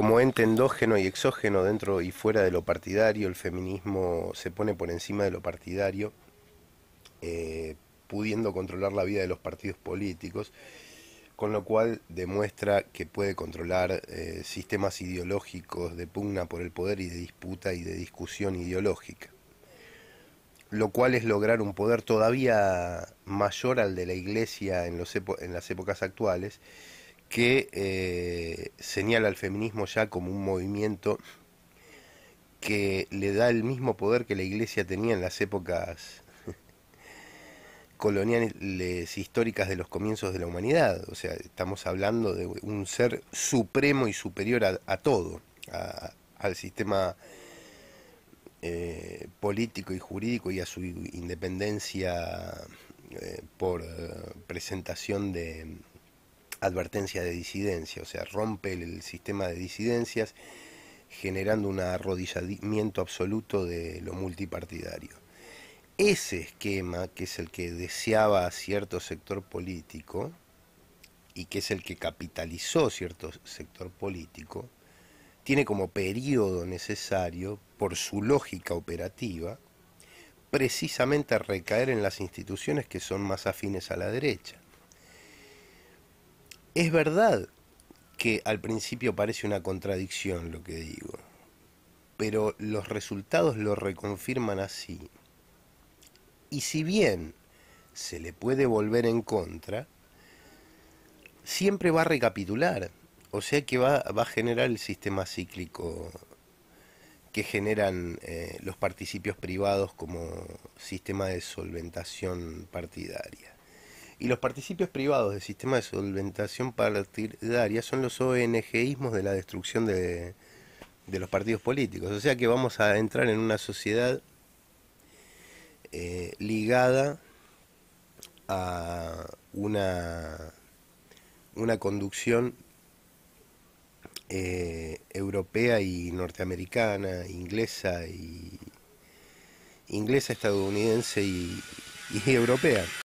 como ente endógeno y exógeno dentro y fuera de lo partidario, el feminismo se pone por encima de lo partidario, eh, pudiendo controlar la vida de los partidos políticos, con lo cual demuestra que puede controlar eh, sistemas ideológicos de pugna por el poder y de disputa y de discusión ideológica lo cual es lograr un poder todavía mayor al de la Iglesia en, los en las épocas actuales, que eh, señala al feminismo ya como un movimiento que le da el mismo poder que la iglesia tenía en las épocas coloniales históricas de los comienzos de la humanidad. O sea, estamos hablando de un ser supremo y superior a, todo, al sistema eh, político y jurídico y a su independencia eh, por presentación de advertencia de disidencia, o sea, rompe el sistema de disidencias generando un arrodillamiento absoluto de lo multipartidario. Ese esquema, que es el que deseaba cierto sector político y que es el que capitalizó cierto sector político, tiene como periodo necesario, por su lógica operativa, precisamente recaer en las instituciones que son más afines a la derecha. Es verdad que al principio parece una contradicción lo que digo, pero los resultados lo reconfirman así. Y si bien se le puede volver en contra, siempre va a recapitular, o sea que va, a generar el sistema cíclico que generan eh, los participios privados como sistema de solventación partidaria. Y los participios privados del sistema de solventación partidaria son los ONGismos de la destrucción de, los partidos políticos. O sea que vamos a entrar en una sociedad eh, ligada a una, una conducción eh, europea y norteamericana, inglesa y inglesa, estadounidense y europea.